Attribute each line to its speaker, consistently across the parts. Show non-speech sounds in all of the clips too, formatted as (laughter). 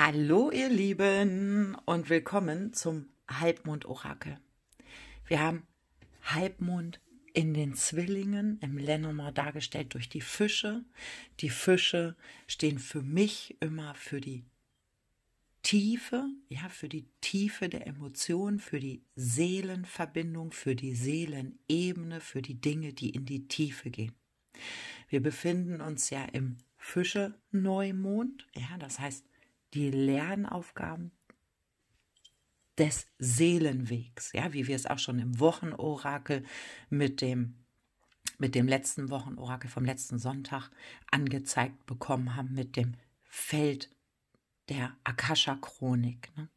Speaker 1: Hallo ihr Lieben und willkommen zum Halbmond-Orakel. Wir haben Halbmond in den Zwillingen im Lenormand dargestellt durch die Fische. Die Fische stehen für mich immer für die Tiefe, ja, für die Tiefe der Emotionen, für die Seelenverbindung, für die Seelenebene, für die Dinge, die in die Tiefe gehen. Wir befinden uns ja im Fische-Neumond, ja, das heißt, die Lernaufgaben des Seelenwegs, ja, wie wir es auch schon im Wochenorakel mit dem mit dem letzten Wochenorakel vom letzten Sonntag angezeigt bekommen haben mit dem Feld der Akasha Chronik. Ne?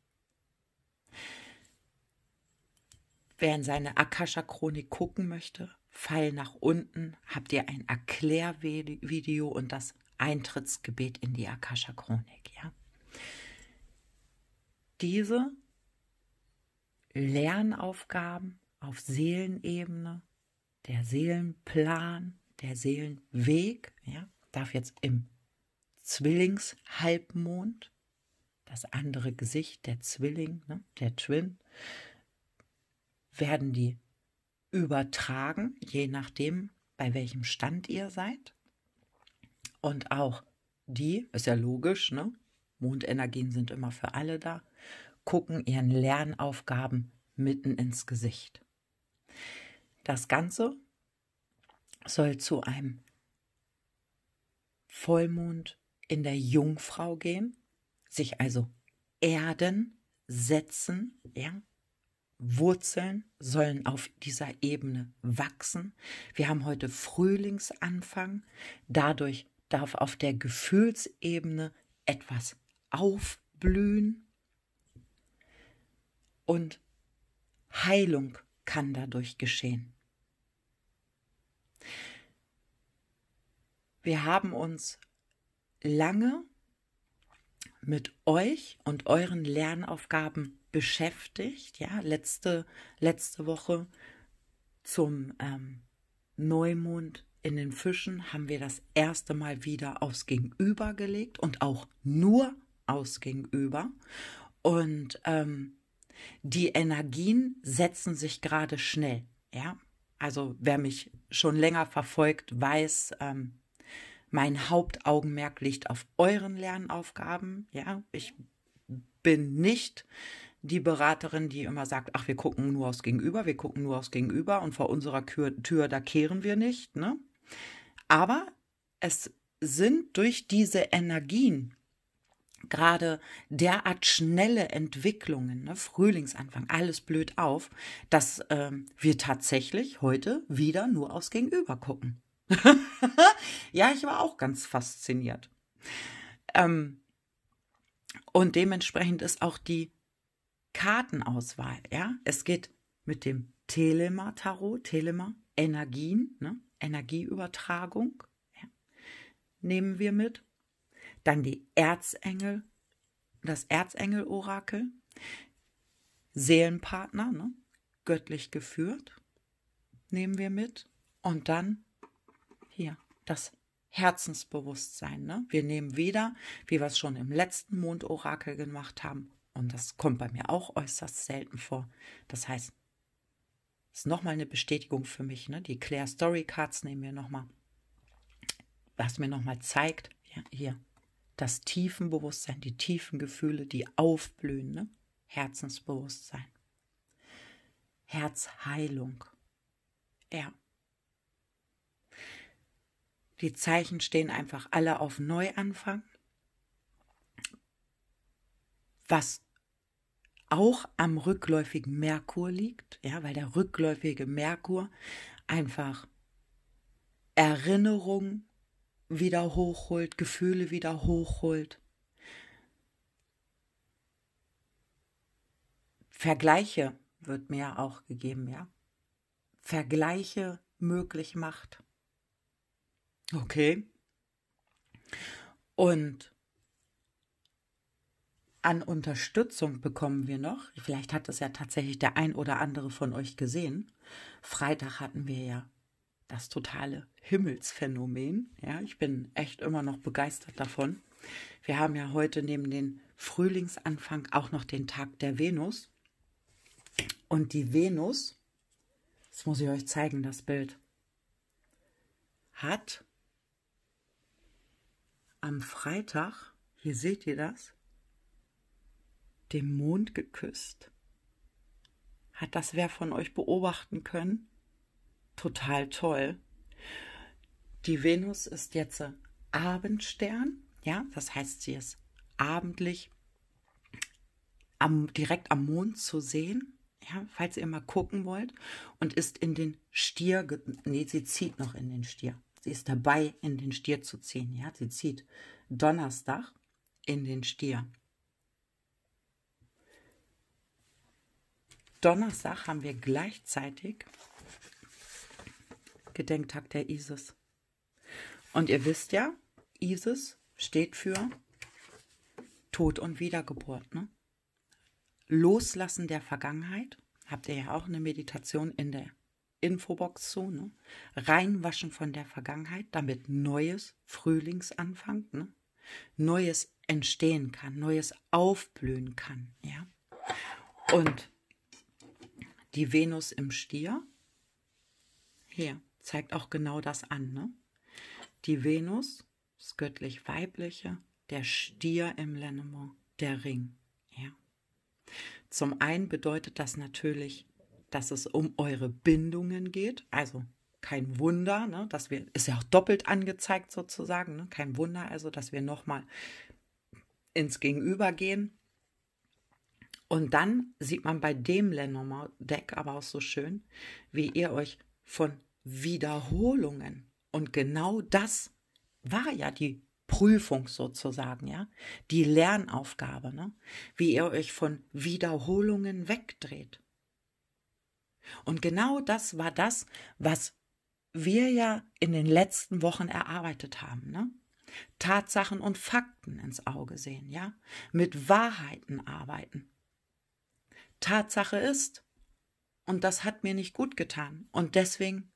Speaker 1: Wer in seine Akasha Chronik gucken möchte, Pfeil nach unten, habt ihr ein Erklärvideo und das Eintrittsgebet in die Akasha Chronik, ja? diese Lernaufgaben auf Seelenebene, der Seelenplan, der Seelenweg, ja, darf jetzt im Zwillingshalbmond, das andere Gesicht, der Zwilling, ne, der Twin, werden die übertragen, je nachdem, bei welchem Stand ihr seid. Und auch die, ist ja logisch, ne? Mondenergien sind immer für alle da, gucken ihren Lernaufgaben mitten ins Gesicht. Das Ganze soll zu einem Vollmond in der Jungfrau gehen, sich also erden, setzen, ja, Wurzeln sollen auf dieser Ebene wachsen. Wir haben heute Frühlingsanfang. Dadurch darf auf der Gefühlsebene etwas aufblühen und Heilung kann dadurch geschehen. Wir haben uns lange mit euch und euren Lernaufgaben beschäftigt. Ja, letzte, letzte Woche zum ähm, Neumond in den Fischen haben wir das erste Mal wieder aufs Gegenüber gelegt und auch nur aufs Gegenüber. Und ähm, die Energien setzen sich gerade schnell. Ja, also wer mich schon länger verfolgt, weiß, ähm, mein Hauptaugenmerk liegt auf euren Lernaufgaben. Ja, ich bin nicht die Beraterin, die immer sagt, ach, wir gucken nur aufs Gegenüber, wir gucken nur aufs Gegenüber und vor unserer Tür, da kehren wir nicht. Ne? Aber es sind durch diese Energien, gerade derart schnelle Entwicklungen, ne, Frühlingsanfang, alles blöd auf, dass ähm, wir tatsächlich heute wieder nur aufs Gegenüber gucken. (laughs) ja, ich war auch ganz fasziniert. Ähm, und dementsprechend ist auch die Kartenauswahl, ja, es geht mit dem Telema-Tarot, Telema, Energien, ne? Energieübertragung, ja, nehmen wir mit dann die Erzengel, das Erzengel-Orakel, Seelenpartner, ne? göttlich geführt, nehmen wir mit. Und dann hier das Herzensbewusstsein. Ne? Wir nehmen wieder, wie wir es schon im letzten Mondorakel gemacht haben, und das kommt bei mir auch äußerst selten vor. Das heißt, es ist nochmal eine Bestätigung für mich. Ne? Die Claire Story Cards nehmen wir nochmal, was mir nochmal zeigt, ja, hier, das Tiefenbewusstsein, die tiefen Gefühle, die aufblühende Herzensbewusstsein. Herzheilung. Ja. Die Zeichen stehen einfach alle auf Neuanfang. Was auch am rückläufigen Merkur liegt, ja, weil der rückläufige Merkur einfach Erinnerung wieder hochholt, Gefühle wieder hochholt. Vergleiche wird mir auch gegeben, ja. Vergleiche möglich macht. Okay. Und an Unterstützung bekommen wir noch, vielleicht hat es ja tatsächlich der ein oder andere von euch gesehen. Freitag hatten wir ja das totale Himmelsphänomen. Ja, ich bin echt immer noch begeistert davon. Wir haben ja heute neben dem Frühlingsanfang auch noch den Tag der Venus. Und die Venus, das muss ich euch zeigen, das Bild, hat am Freitag, hier seht ihr das, den Mond geküsst. Hat das wer von euch beobachten können? total toll. Die Venus ist jetzt Abendstern, ja, das heißt, sie ist abendlich am, direkt am Mond zu sehen, ja, falls ihr mal gucken wollt, und ist in den Stier, nee, sie zieht noch in den Stier. Sie ist dabei, in den Stier zu ziehen, ja, sie zieht Donnerstag in den Stier. Donnerstag haben wir gleichzeitig Gedenktag der ISIS. Und ihr wisst ja, ISIS steht für Tod und Wiedergeburt. Ne? Loslassen der Vergangenheit, habt ihr ja auch eine Meditation in der Infobox zu, ne? reinwaschen von der Vergangenheit, damit neues Frühlingsanfang, ne? neues entstehen kann, neues aufblühen kann. Ja? Und die Venus im Stier, hier, zeigt auch genau das an. Ne? Die Venus, das göttlich-weibliche, der Stier im Lenormand, der Ring. Ja. Zum einen bedeutet das natürlich, dass es um eure Bindungen geht. Also kein Wunder, ne, dass wir, ist ja auch doppelt angezeigt sozusagen, ne? kein Wunder also, dass wir nochmal ins Gegenüber gehen. Und dann sieht man bei dem Lenormand-Deck aber auch so schön, wie ihr euch von Wiederholungen. Und genau das war ja die Prüfung sozusagen, ja, die Lernaufgabe, ne? wie ihr euch von Wiederholungen wegdreht. Und genau das war das, was wir ja in den letzten Wochen erarbeitet haben, ne? Tatsachen und Fakten ins Auge sehen, ja, mit Wahrheiten arbeiten. Tatsache ist, und das hat mir nicht gut getan, und deswegen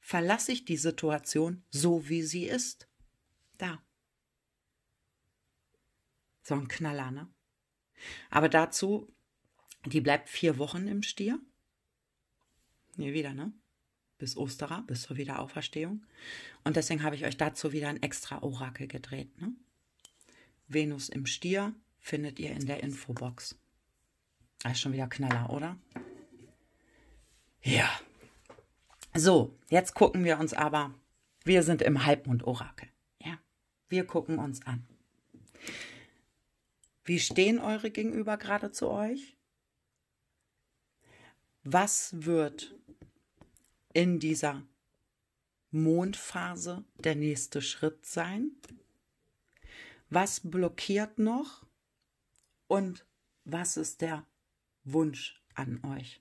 Speaker 1: verlasse ich die Situation so, wie sie ist. Da. So ein Knaller, ne? Aber dazu, die bleibt vier Wochen im Stier. Nie wieder, ne? Bis Osterer, bis zur Wiederauferstehung. Und deswegen habe ich euch dazu wieder ein extra Orakel gedreht, ne? Venus im Stier findet ihr in der Infobox. Das ah, ist schon wieder Knaller, oder? Ja. So, jetzt gucken wir uns aber, wir sind im Halbmond-Orakel. Ja, wir gucken uns an. Wie stehen eure Gegenüber gerade zu euch? Was wird in dieser Mondphase der nächste Schritt sein? Was blockiert noch? Und was ist der Wunsch an euch?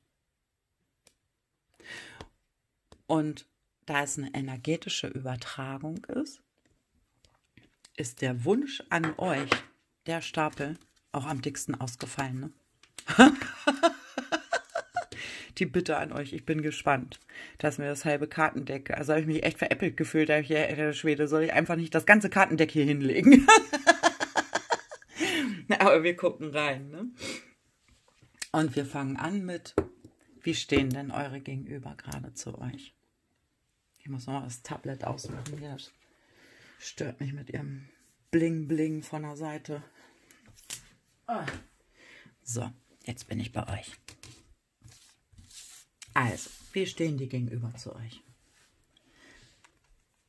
Speaker 1: Und da es eine energetische Übertragung ist, ist der Wunsch an euch, der Stapel, auch am dicksten ausgefallen. Ne? (laughs) die Bitte an euch, ich bin gespannt, dass mir das halbe Kartendeck, also habe ich mich echt veräppelt gefühlt, da habe ich, ja, Herr Schwede, soll ich einfach nicht das ganze Kartendeck hier hinlegen? (laughs) Aber wir gucken rein, ne? Und wir fangen an mit, wie stehen denn eure Gegenüber gerade zu euch? Ich muss nochmal das Tablet ausmachen. Ja, das stört mich mit ihrem Bling-Bling von der Seite. Ah. So, jetzt bin ich bei euch. Also, wie stehen die gegenüber zu euch?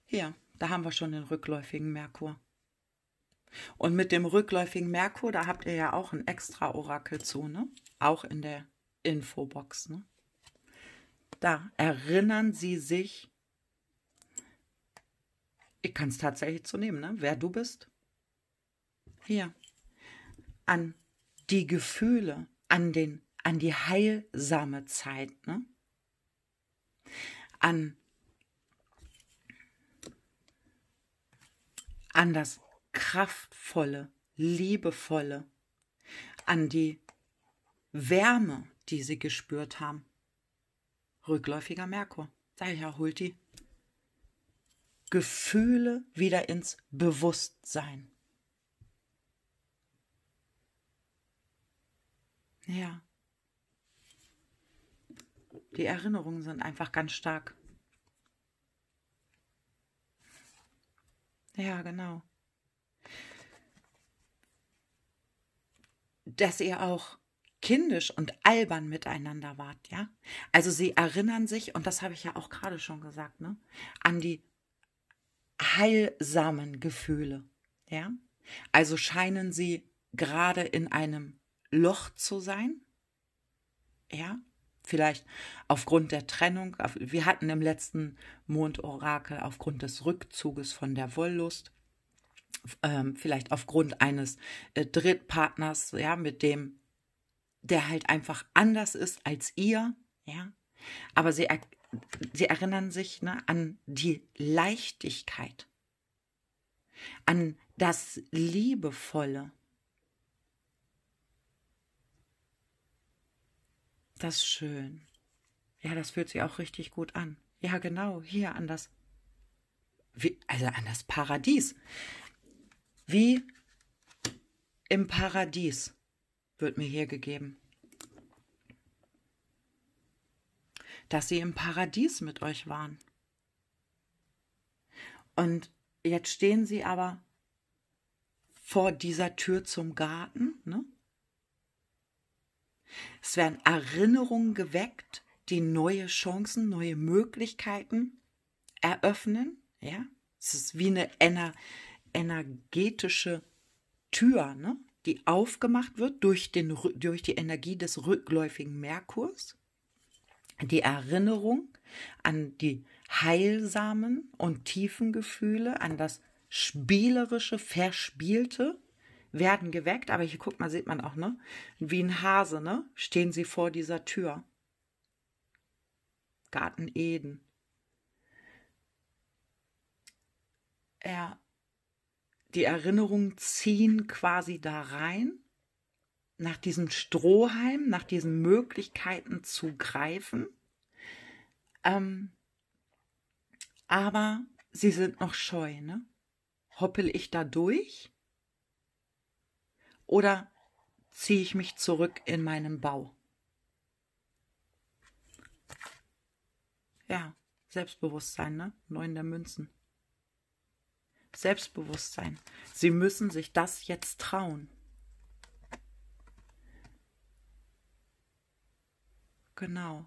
Speaker 1: Hier, da haben wir schon den rückläufigen Merkur. Und mit dem rückläufigen Merkur, da habt ihr ja auch ein extra Orakel zu, ne? Auch in der Infobox, ne? Da erinnern sie sich ich kann es tatsächlich zu nehmen, ne? Wer du bist. Hier. An die Gefühle, an den, an die heilsame Zeit, ne? An, an das kraftvolle, liebevolle, an die Wärme, die sie gespürt haben. Rückläufiger Merkur. Sag ich, erholt die. Gefühle wieder ins Bewusstsein. Ja. Die Erinnerungen sind einfach ganz stark. Ja, genau. Dass ihr auch kindisch und albern miteinander wart, ja? Also sie erinnern sich, und das habe ich ja auch gerade schon gesagt, ne? An die heilsamen Gefühle. Ja? Also scheinen sie gerade in einem Loch zu sein. Ja, vielleicht aufgrund der Trennung. Wir hatten im letzten Mondorakel aufgrund des Rückzuges von der Wollust, ähm, vielleicht aufgrund eines äh, Drittpartners, ja, mit dem, der halt einfach anders ist als ihr, ja. Aber sie er Sie erinnern sich ne, an die Leichtigkeit, an das Liebevolle, das schön. Ja, das fühlt sich auch richtig gut an. Ja, genau, hier an das, wie, also an das Paradies. Wie im Paradies wird mir hier gegeben. dass sie im Paradies mit euch waren. Und jetzt stehen sie aber vor dieser Tür zum Garten. Ne? Es werden Erinnerungen geweckt, die neue Chancen, neue Möglichkeiten eröffnen. Ja, es ist wie eine ener energetische Tür, ne? die aufgemacht wird durch, den, durch die Energie des rückläufigen Merkurs die Erinnerung an die heilsamen und tiefen Gefühle, an das spielerische, verspielte werden geweckt. Aber hier guckt man, sieht man auch, ne? Wie ein Hase, ne? Stehen sie vor dieser Tür. Garten Eden. Er, die Erinnerungen ziehen quasi da rein nach diesem Strohhalm, nach diesen Möglichkeiten zu greifen. Ähm, aber sie sind noch scheu, ne? Hoppel ich da durch? Oder ziehe ich mich zurück in meinen Bau? Ja, Selbstbewusstsein, ne? Neun der Münzen. Selbstbewusstsein. Sie müssen sich das jetzt trauen. Genau.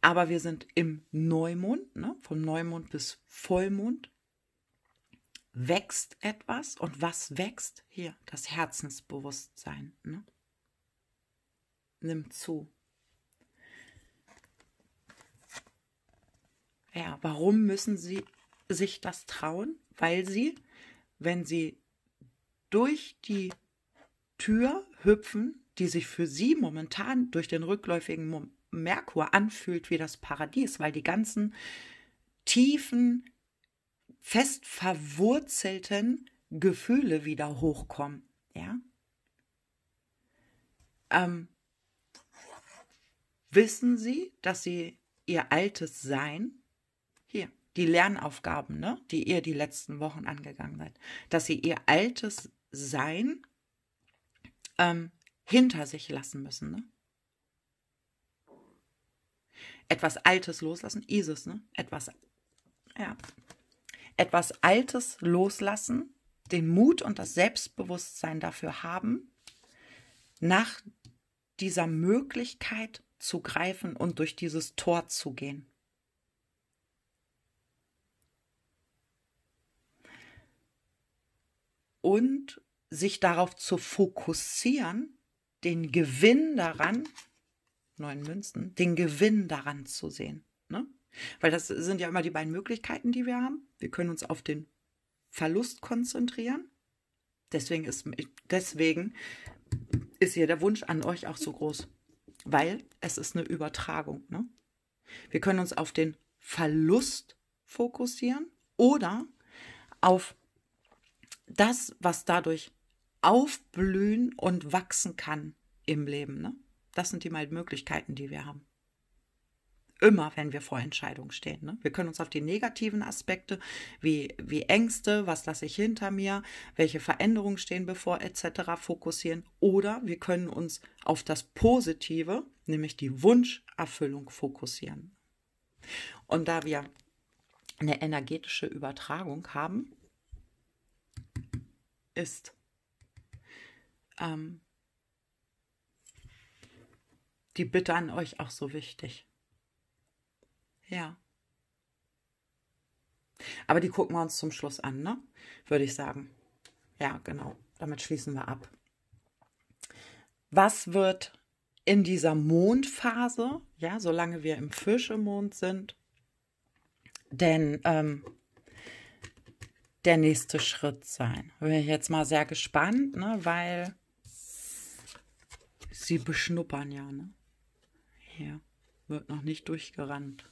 Speaker 1: Aber wir sind im Neumond, ne? vom Neumond bis Vollmond wächst etwas. Und was wächst? Hier, das Herzensbewusstsein ne? nimmt zu. Ja, warum müssen sie sich das trauen? Weil sie, wenn sie durch die Tür hüpfen, die sich für sie momentan durch den rückläufigen Merkur anfühlt wie das Paradies, weil die ganzen tiefen, fest verwurzelten Gefühle wieder hochkommen. Ja? Ähm, wissen Sie, dass Sie Ihr altes Sein, hier, die Lernaufgaben, ne, die ihr die letzten Wochen angegangen seid, dass Sie Ihr altes Sein ähm, hinter sich lassen müssen. Ne? Etwas Altes loslassen, Isis, ne? Etwas, ja. Etwas Altes loslassen, den Mut und das Selbstbewusstsein dafür haben, nach dieser Möglichkeit zu greifen und durch dieses Tor zu gehen. Und sich darauf zu fokussieren, den Gewinn daran, neun Münzen, den Gewinn daran zu sehen. Ne? Weil das sind ja immer die beiden Möglichkeiten, die wir haben. Wir können uns auf den Verlust konzentrieren. Deswegen ist, deswegen ist hier der Wunsch an euch auch so groß, weil es ist eine Übertragung. Ne? Wir können uns auf den Verlust fokussieren oder auf das, was dadurch aufblühen und wachsen kann im Leben. Ne? Das sind die Möglichkeiten, die wir haben. Immer, wenn wir vor Entscheidungen stehen. Ne? Wir können uns auf die negativen Aspekte wie, wie Ängste, was lasse ich hinter mir, welche Veränderungen stehen bevor, etc. fokussieren. Oder wir können uns auf das Positive, nämlich die Wunscherfüllung, fokussieren. Und da wir eine energetische Übertragung haben, ist ähm, die Bitte an euch auch so wichtig. Ja. Aber die gucken wir uns zum Schluss an, ne? Würde ich sagen. Ja, genau. Damit schließen wir ab. Was wird in dieser Mondphase, ja, solange wir im Mond sind, denn ähm, der nächste Schritt sein? Bin ich jetzt mal sehr gespannt, ne, weil Sie beschnuppern ja, ne? Ja. wird noch nicht durchgerannt.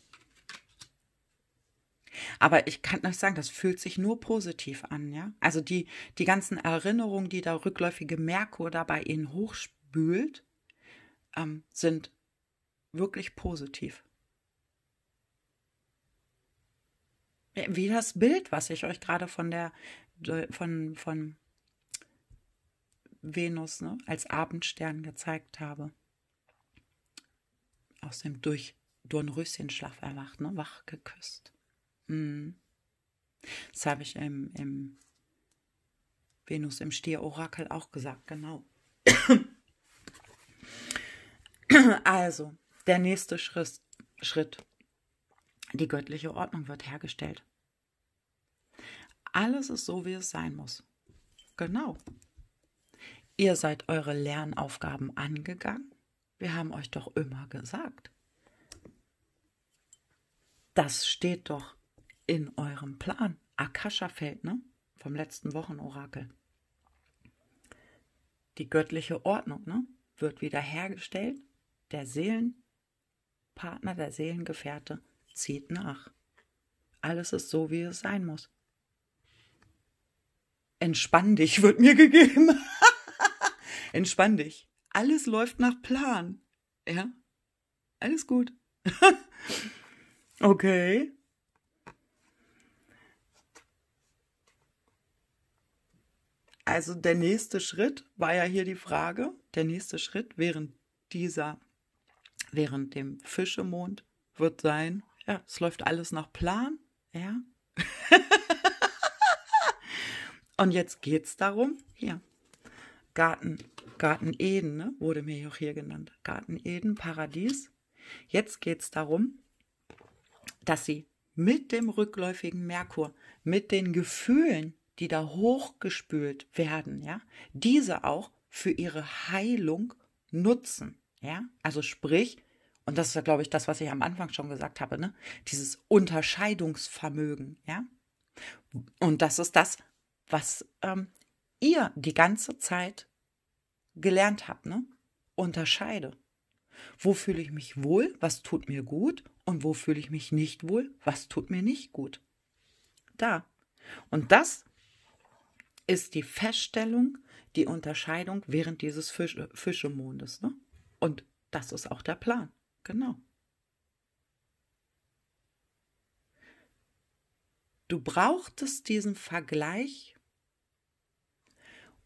Speaker 1: Aber ich kann euch sagen, das fühlt sich nur positiv an, ja? Also die, die ganzen Erinnerungen, die der rückläufige Merkur da bei Ihnen hochspült, ähm, sind wirklich positiv. Wie das Bild, was ich euch gerade von der, von, von Venus ne, als Abendstern gezeigt habe. Aus dem durch Dornröschenschlaf erwacht, ne, wach geküsst. Mm. Das habe ich im, im Venus im Stier-Orakel auch gesagt, genau. (coughs) also, der nächste Schritt, Schritt. Die göttliche Ordnung wird hergestellt. Alles ist so, wie es sein muss. Genau. Ihr seid eure Lernaufgaben angegangen. Wir haben euch doch immer gesagt. Das steht doch in eurem Plan. Akasha-Feld, ne? Vom letzten Wochenorakel. Die göttliche Ordnung, ne? Wird wiederhergestellt. Der Seelenpartner, der Seelengefährte zieht nach. Alles ist so, wie es sein muss. Entspann dich, wird mir gegeben. (laughs) Entspann dich. Alles läuft nach Plan. Ja? Alles gut. (laughs) okay. Also der nächste Schritt war ja hier die Frage, der nächste Schritt während dieser, während dem Fischemond wird sein, ja, es läuft alles nach Plan, ja. (laughs) Und jetzt geht es darum, hier, Garten, Garten Eden, ne? wurde mir auch hier genannt. Garten Eden, Paradies. Jetzt geht es darum, dass sie mit dem rückläufigen Merkur, mit den Gefühlen, die da hochgespült werden, ja, diese auch für ihre Heilung nutzen, ja? Also sprich, und das ist ja, glaube ich, das, was ich am Anfang schon gesagt habe, ne? Dieses Unterscheidungsvermögen, ja? Und das ist das, was ähm, ihr die ganze Zeit gelernt habt, ne? Unterscheide. Wo fühle ich mich wohl, was tut mir gut und wo fühle ich mich nicht wohl, was tut mir nicht gut. Da. Und das ist die Feststellung, die Unterscheidung während dieses Fisch, äh, Fischemondes. Ne? Und das ist auch der Plan. Genau. Du brauchtest diesen Vergleich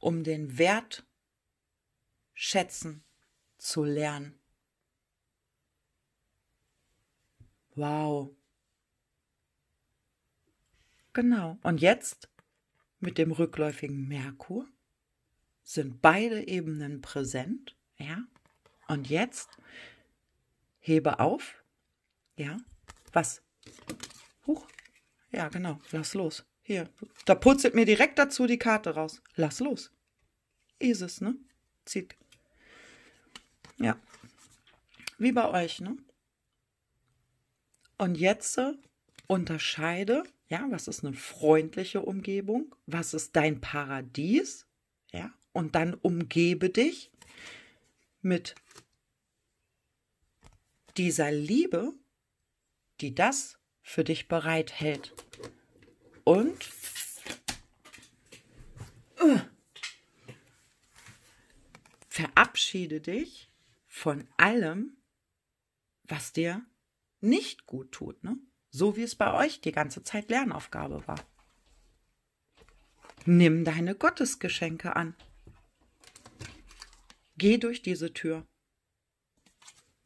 Speaker 1: um den Wert schätzen zu lernen. Wow. Genau. Und jetzt mit dem rückläufigen Merkur sind beide Ebenen präsent, ja? Und jetzt hebe auf, ja? Was? Huch. Ja, genau. Lass los. Hier, da purzelt mir direkt dazu die Karte raus. Lass los. Isis, ne? Zieht. Ja. Wie bei euch, ne? Und jetzt äh, unterscheide, ja, was ist eine freundliche Umgebung? Was ist dein Paradies? Ja, und dann umgebe dich mit dieser Liebe, die das für dich bereithält und äh. verabschiede dich von allem, was dir nicht gut tut. Ne? So wie es bei euch die ganze Zeit Lernaufgabe war. Nimm deine Gottesgeschenke an. Geh durch diese Tür.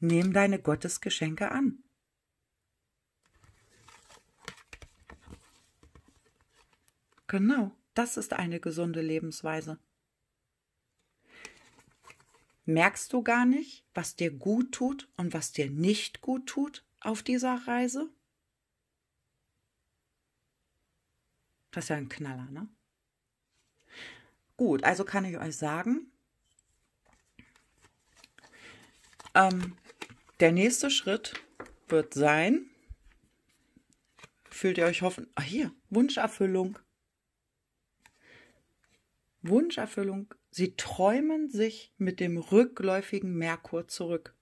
Speaker 1: Nimm deine Gottesgeschenke an. Genau, das ist eine gesunde Lebensweise. Merkst du gar nicht, was dir gut tut und was dir nicht gut tut auf dieser Reise? Das ist ja ein Knaller, ne? Gut, also kann ich euch sagen, ähm, der nächste Schritt wird sein, fühlt ihr euch hoffen, ah, hier, Wunscherfüllung. Wunscherfüllung, sie träumen sich mit dem rückläufigen Merkur zurück.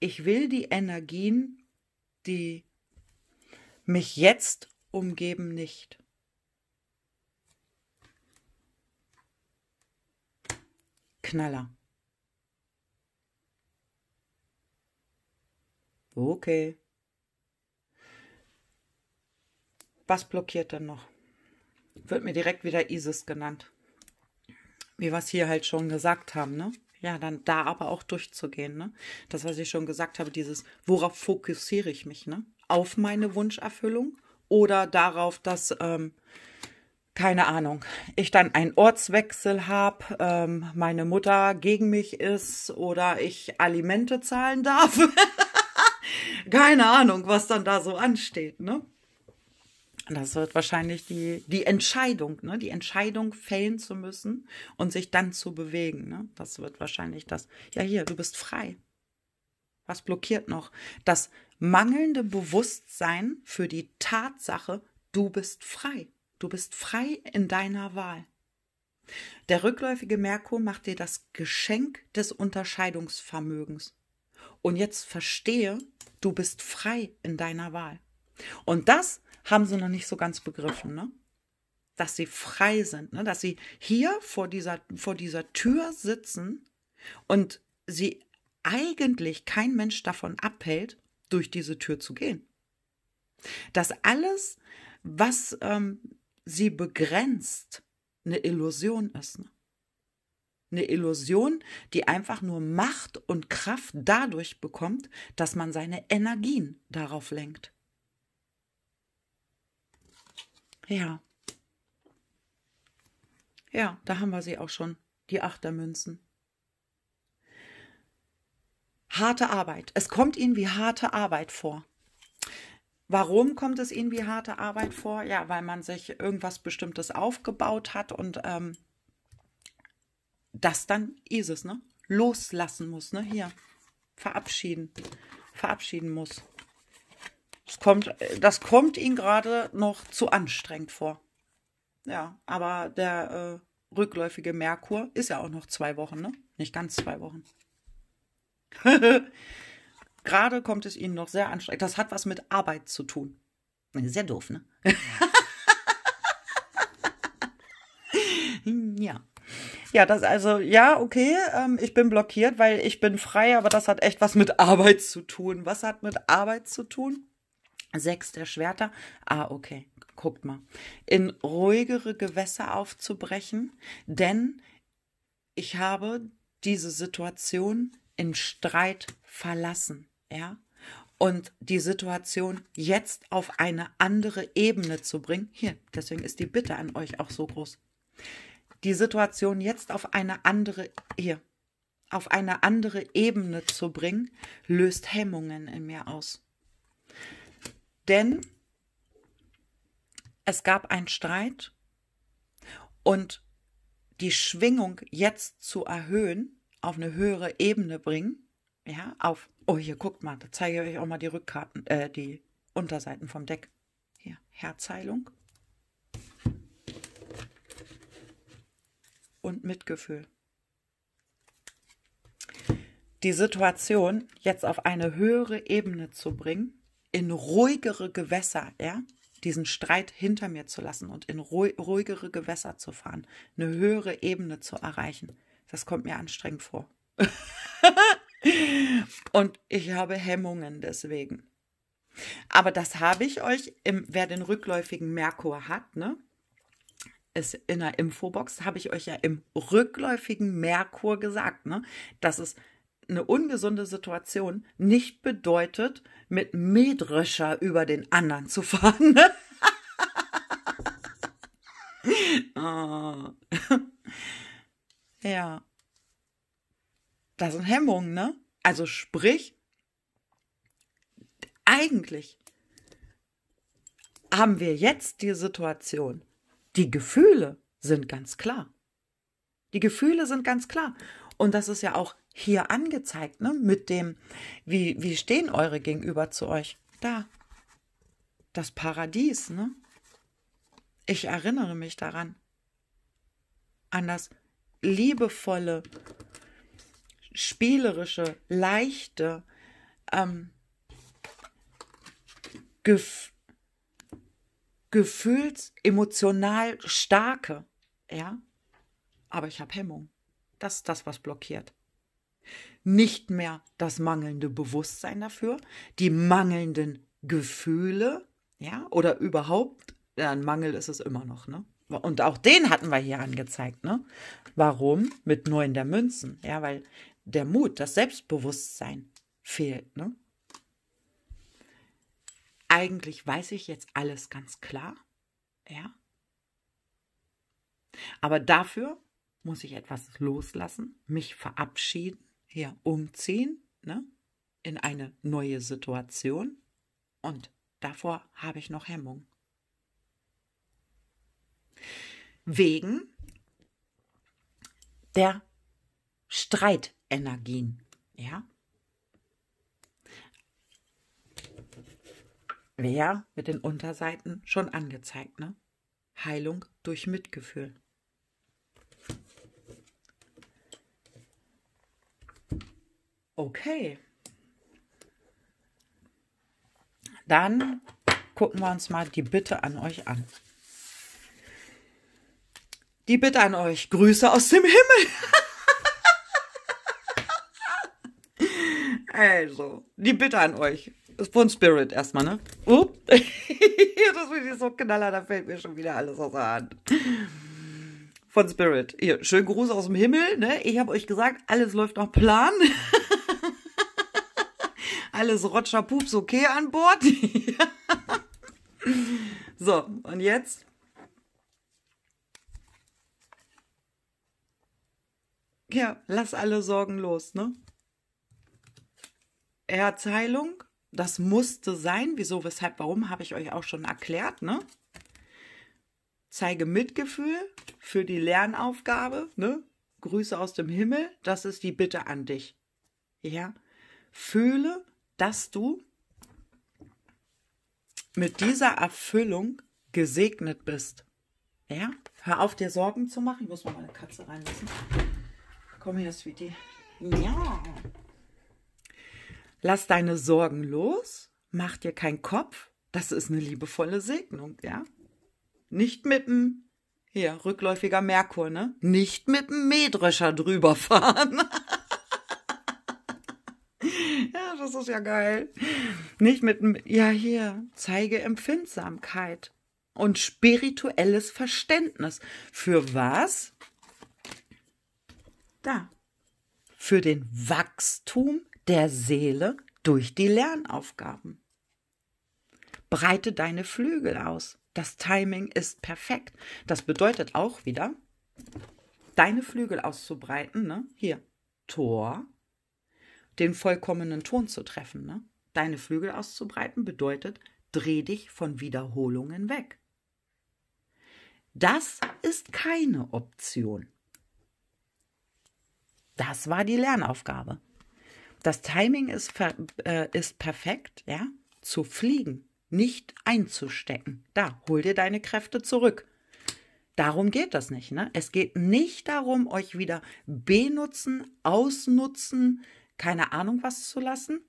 Speaker 1: Ich will die Energien, die mich jetzt umgeben, nicht. Knaller. Okay. Was blockiert denn noch? Wird mir direkt wieder Isis genannt. Wie wir es hier halt schon gesagt haben, ne? Ja, dann da aber auch durchzugehen, ne? Das, was ich schon gesagt habe, dieses, worauf fokussiere ich mich, ne? Auf meine Wunscherfüllung oder darauf, dass, ähm, keine Ahnung, ich dann einen Ortswechsel habe, ähm, meine Mutter gegen mich ist oder ich Alimente zahlen darf. (laughs) keine Ahnung, was dann da so ansteht, ne? Das wird wahrscheinlich die, die Entscheidung, ne? die Entscheidung fällen zu müssen und sich dann zu bewegen. Ne? Das wird wahrscheinlich das, ja hier, du bist frei. Was blockiert noch? Das mangelnde Bewusstsein für die Tatsache, du bist frei. Du bist frei in deiner Wahl. Der rückläufige Merkur macht dir das Geschenk des Unterscheidungsvermögens. Und jetzt verstehe, du bist frei in deiner Wahl. Und das haben sie noch nicht so ganz begriffen, ne? Dass sie frei sind, ne? Dass sie hier vor dieser, vor dieser Tür sitzen und sie eigentlich kein Mensch davon abhält, durch diese Tür zu gehen. Dass alles, was ähm, sie begrenzt, eine Illusion ist. Ne? Eine Illusion, die einfach nur Macht und Kraft dadurch bekommt, dass man seine Energien darauf lenkt. Ja. Ja, da haben wir sie auch schon, die Achtermünzen. Harte Arbeit. Es kommt Ihnen wie harte Arbeit vor. Warum kommt es Ihnen wie harte Arbeit vor? Ja, weil man sich irgendwas Bestimmtes aufgebaut hat und ähm, das dann ist es, ne? Loslassen muss, ne? Hier, verabschieden, verabschieden muss. Das kommt, das kommt ihnen gerade noch zu anstrengend vor. Ja, aber der äh, rückläufige Merkur ist ja auch noch zwei Wochen, ne? Nicht ganz zwei Wochen. (laughs) gerade kommt es ihnen noch sehr anstrengend. Das hat was mit Arbeit zu tun. Sehr doof, ne? (laughs) ja. Ja, das also, ja, okay, ähm, ich bin blockiert, weil ich bin frei, aber das hat echt was mit Arbeit zu tun. Was hat mit Arbeit zu tun? Sechs der Schwerter. Ah, okay, guckt mal. In ruhigere Gewässer aufzubrechen, denn ich habe diese Situation im Streit verlassen, ja? Und die Situation jetzt auf eine andere Ebene zu bringen. Hier, deswegen ist die Bitte an euch auch so groß. Die Situation jetzt auf eine andere, hier, auf eine andere Ebene zu bringen, löst Hemmungen in mir aus. Denn es gab einen Streit und die Schwingung jetzt zu erhöhen, auf eine höhere Ebene bringen, ja, auf, oh hier, guckt mal, da zeige ich euch auch mal die Rückkarten, äh, die Unterseiten vom Deck. Hier, Herzheilung und Mitgefühl. Die Situation jetzt auf eine höhere Ebene zu bringen, in ruhigere Gewässer, ja, diesen Streit hinter mir zu lassen und in ruhigere Gewässer zu fahren, eine höhere Ebene zu erreichen. Das kommt mir anstrengend vor. (laughs) und ich habe Hemmungen deswegen. Aber das habe ich euch, im, wer den rückläufigen Merkur hat, ne? Ist in der Infobox, habe ich euch ja im rückläufigen Merkur gesagt, ne? Dass es eine ungesunde Situation nicht bedeutet, mit Mähdrescher über den anderen zu fahren. (laughs) oh. ja. Das sind Hemmungen, ne? Also sprich, eigentlich haben wir jetzt die Situation. Die Gefühle sind ganz klar. Die Gefühle sind ganz klar. Und das ist ja auch hier angezeigt, ne? mit dem, wie, wie stehen eure gegenüber zu euch? Da, das Paradies, ne? Ich erinnere mich daran, an das liebevolle, spielerische, leichte, ähm, gef gefühls emotional starke, ja? Aber ich habe Hemmung. Das ist das, was blockiert nicht mehr das mangelnde Bewusstsein dafür, die mangelnden Gefühle, ja, oder überhaupt, ja, ein Mangel ist es immer noch, ne? Und auch den hatten wir hier angezeigt, ne? Warum? Mit neun der Münzen, ja, weil der Mut, das Selbstbewusstsein fehlt, ne? Eigentlich weiß ich jetzt alles ganz klar, ja? Aber dafür muss ich etwas loslassen, mich verabschieden ja, umziehen ne, in eine neue Situation und davor habe ich noch Hemmung. Wegen der Streitenergien, ja. Wer mit den Unterseiten schon angezeigt, ne? Heilung durch Mitgefühl. Okay. Dann gucken wir uns mal die Bitte an euch an. Die Bitte an euch. Grüße aus dem Himmel. (laughs) also, die Bitte an euch. Ist von Spirit erstmal, ne? Upp. (laughs) das wird hier so knaller, da fällt mir schon wieder alles aus der Hand. Von Spirit. Hier, schönen Gruß aus dem Himmel, ne? Ich habe euch gesagt, alles läuft nach Plan. (laughs) alles Roger Pups okay an Bord. (laughs) so, und jetzt? Ja, lass alle Sorgen los, ne? Er das musste sein. Wieso, weshalb, warum, habe ich euch auch schon erklärt, ne? Zeige Mitgefühl für die Lernaufgabe, ne? Grüße aus dem Himmel, das ist die Bitte an dich. Ja? Fühle, dass du mit dieser Erfüllung gesegnet bist. Ja? Hör auf, dir Sorgen zu machen. Ich muss mal meine Katze reinlassen. Komm her, Sweetie. Ja. Lass deine Sorgen los. Mach dir keinen Kopf. Das ist eine liebevolle Segnung, ja? Nicht mit dem, hier, rückläufiger Merkur, ne? Nicht mit dem Mähdrescher drüber fahren. (laughs) das ist ja geil. Nicht mit, einem, ja, hier, zeige Empfindsamkeit und spirituelles Verständnis. Für was? Da. Für den Wachstum der Seele durch die Lernaufgaben. Breite deine Flügel aus. Das Timing ist perfekt. Das bedeutet auch wieder, deine Flügel auszubreiten. Ne? Hier, Tor, den vollkommenen Ton zu treffen. Ne? Deine Flügel auszubreiten bedeutet, dreh dich von Wiederholungen weg. Das ist keine Option. Das war die Lernaufgabe. Das Timing ist, äh, ist perfekt, ja, zu fliegen, nicht einzustecken. Da, hol dir deine Kräfte zurück. Darum geht das nicht. Ne? Es geht nicht darum, euch wieder benutzen, ausnutzen, keine Ahnung was zu lassen,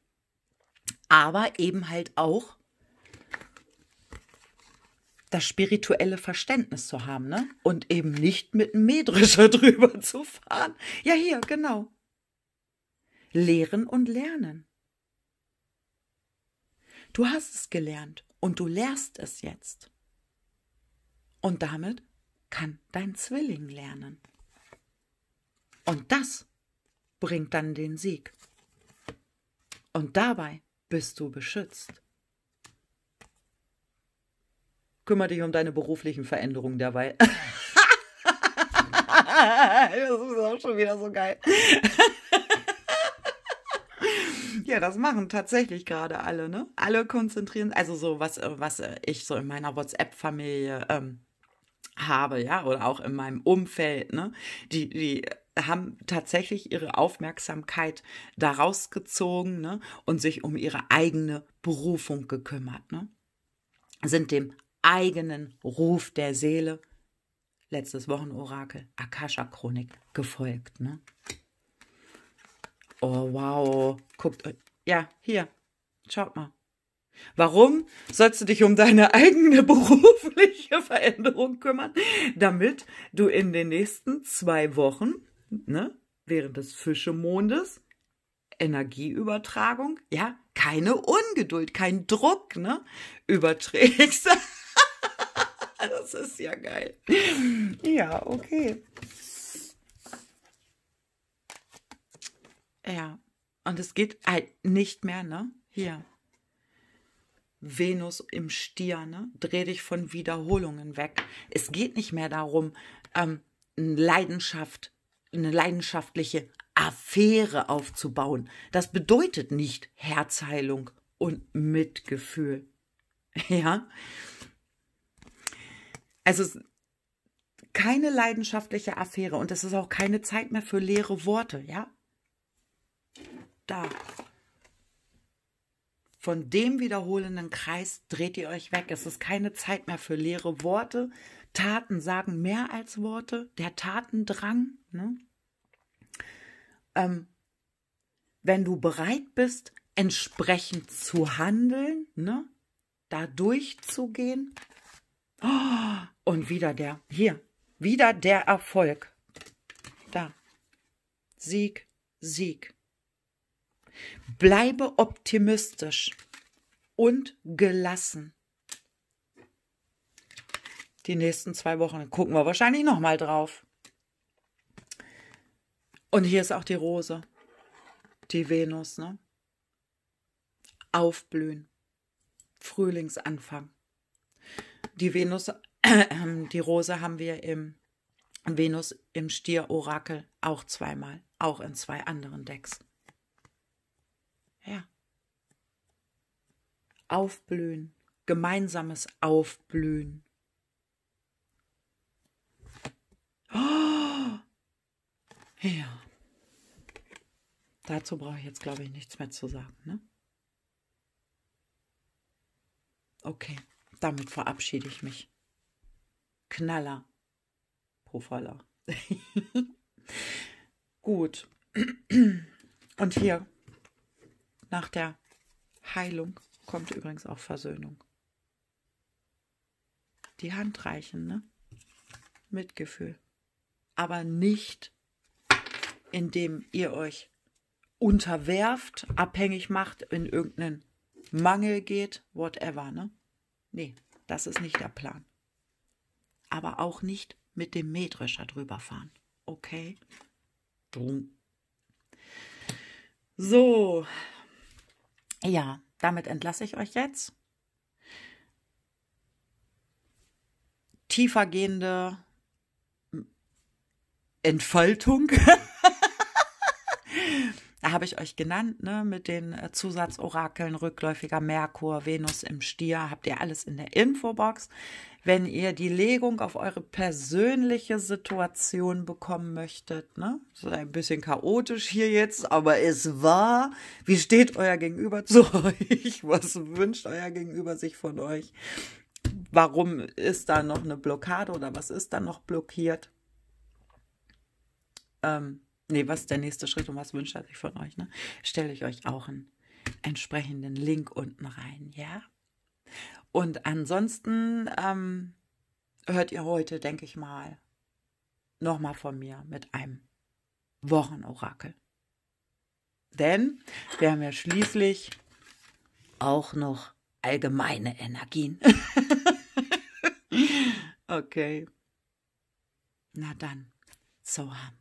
Speaker 1: aber eben halt auch das spirituelle Verständnis zu haben, ne? Und eben nicht mit einem Mähdrescher (laughs) drüber zu fahren. Ja, hier, genau. Lehren und lernen. Du hast es gelernt und du lehrst es jetzt. Und damit kann dein Zwilling lernen. Und das bringt dann den Sieg. Und dabei bist du beschützt. Kümmer dich um deine beruflichen Veränderungen dabei. (laughs) das ist auch schon wieder so geil. (laughs) ja, das machen tatsächlich gerade alle, ne? Alle konzentrieren, also so was, was ich so in meiner WhatsApp-Familie ähm, habe, ja, oder auch in meinem Umfeld, ne? Die, die haben tatsächlich ihre Aufmerksamkeit daraus gezogen ne, und sich um ihre eigene Berufung gekümmert. Ne? Sind dem eigenen Ruf der Seele, letztes Wochenorakel, Akasha-Chronik, gefolgt. Ne? Oh, wow. Guckt euch. Ja, hier. Schaut mal. Warum sollst du dich um deine eigene (laughs) berufliche Veränderung kümmern, damit du in den nächsten zwei Wochen ne? Während des Fischemondes Energieübertragung, ja, keine Ungeduld, kein Druck, ne? Überträgst. (laughs) das ist ja geil. Ja, okay. Ja, und es geht halt nicht mehr, ne? Hier. Venus im Stier, ne? Dreh dich von Wiederholungen weg. Es geht nicht mehr darum, ähm, Leidenschaft eine leidenschaftliche Affäre aufzubauen. Das bedeutet nicht Herzheilung und Mitgefühl. (laughs) Ja. Also keine leidenschaftliche Affäre und es ist auch keine Zeit mehr für leere Worte, ja? Da. Von dem wiederholenden Kreis dreht ihr euch weg. Es ist keine Zeit mehr für leere Worte, Taten sagen mehr als Worte, der Tatendrang. Ne? Ähm, wenn du bereit bist, entsprechend zu handeln, ne? da durchzugehen. Oh, und wieder der, hier, wieder der Erfolg. Da. Sieg, Sieg. Bleibe optimistisch und gelassen die nächsten zwei Wochen. Gucken wir wahrscheinlich noch mal drauf. Und hier ist auch die Rose, die Venus, ne? Aufblühen, Frühlingsanfang. Die Venus, äh, (clears throat) die Rose haben wir im Venus im Stier Orakel auch zweimal, auch in zwei anderen Decks. Ja. Aufblühen, gemeinsames Aufblühen. Ja. Dazu brauche ich jetzt, glaube ich, nichts mehr zu sagen. Ne? Okay, damit verabschiede ich mich. Knaller. Profaller. (laughs) Gut. Und hier, nach der Heilung, kommt übrigens auch Versöhnung. Die Hand reichen, ne? Mitgefühl. Aber nicht indem ihr euch unterwerft, abhängig macht, in irgendeinen Mangel geht, whatever, ne? Nee, das ist nicht der Plan. Aber auch nicht mit dem Mähdrescher drüber fahren. Okay? So. Ja, damit entlasse ich euch jetzt. Tiefergehende Entfaltung. (laughs) da habe ich euch genannt, ne, mit den äh, Zusatzorakeln, rückläufiger Merkur, Venus im Stier, habt ihr alles in der Infobox. Wenn ihr die Legung auf eure persönliche Situation bekommen möchtet, ne, ist ein bisschen chaotisch hier jetzt, aber es war, wie steht euer Gegenüber zu (laughs) euch? Was wünscht euer Gegenüber sich von euch? Warum ist da noch eine Blockade oder was ist da noch blockiert? Ähm, nee, was ist der nächste Schritt und was wünscht er sich von euch, ne? Stelle ich euch auch einen entsprechenden Link unten rein, ja? Und ansonsten ähm, hört ihr heute, denke ich mal, nochmal von mir mit einem Wochenorakel. Denn wir haben ja schließlich auch noch allgemeine Energien. (laughs) okay. Na dann, so haben.